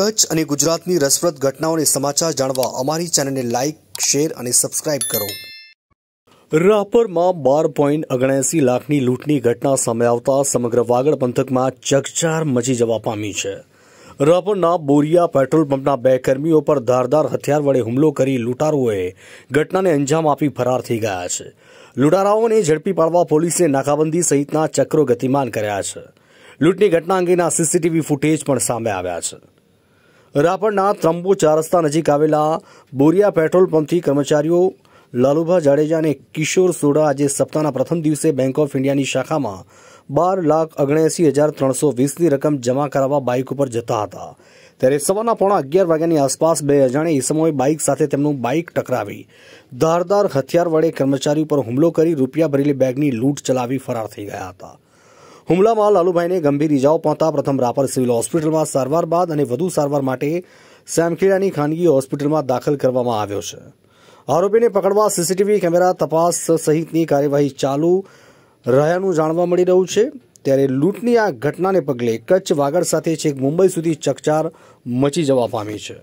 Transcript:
કચ્છ અને ગુજરાતની રસપ્રદ ઘટનાઓને સમાચાર જાણવા અમારી ચેનલને લાઇક શેર અને સબસ્ક્રાઇબ કરો રાપરમાં બાર પોઈન્ટ ઓગણસી લાખની લૂંટની ઘટના સામે આવતા સમગ્ર વાગડ પંથકમાં ચકચાર મચી જવા પામી છે રાપરના બોરિયા પેટ્રોલ પંપના બે કર્મીઓ પર ધારદાર હથિયાર વડે હુમલો કરી લૂંટારુઓએ ઘટનાને અંજામ આપી ફરાર થઈ ગયા છે લૂંટારાઓને ઝડપી પાડવા પોલીસે નાકાબંધી સહિતના ચક્રો ગતિમાન કર્યા છે લૂંટની ઘટના અંગેના સીસીટીવી ફૂટેજ પણ સામે આવ્યા છે રાપરના ત્રંબુ ચાર રસ્તા નજીક આવેલા બોરિયા પેટ્રોલ પંપથી કર્મચારીઓ લાલુભા જાડેજા અને કિશોર સોડા આજે સપ્તાહના પ્રથમ દિવસે બેંક ઓફ ઇન્ડિયાની શાખામાં બાર લાખ ઓગણએંસી હજાર ત્રણસો વીસની રકમ જમા કરાવવા બાઇક ઉપર જતા હતા ત્યારે સવારના પોણા અગિયાર વાગ્યાની આસપાસ બે અજાણે ઈસમોએ બાઇક સાથે તેમનું બાઇક ટકરાવી ધારદાર હથિયાર વડે કર્મચારી ઉપર હુમલો કરી રૂપિયા ભરેલી બેગની લૂંટ ચલાવી ફરાર થઈ ગયા હતા હુમલામાં લાલુભાઈને ગંભીર ઇજાઓ પહોંચતા પ્રથમ રાપર સિવિલ હોસ્પિટલમાં સારવાર બાદ અને વધુ સારવાર માટે સામખેડાની ખાનગી હોસ્પિટલમાં દાખલ કરવામાં આવ્યો છે આરોપીને પકડવા સીસીટીવી કેમેરા તપાસ સહિતની કાર્યવાહી ચાલુ રહ્યાનું જાણવા મળી રહ્યું છે ત્યારે લૂંટની આ ઘટનાને પગલે કચ્છ વાગડ સાથે છેક મુંબઈ સુધી ચકચાર મચી જવા પામી છે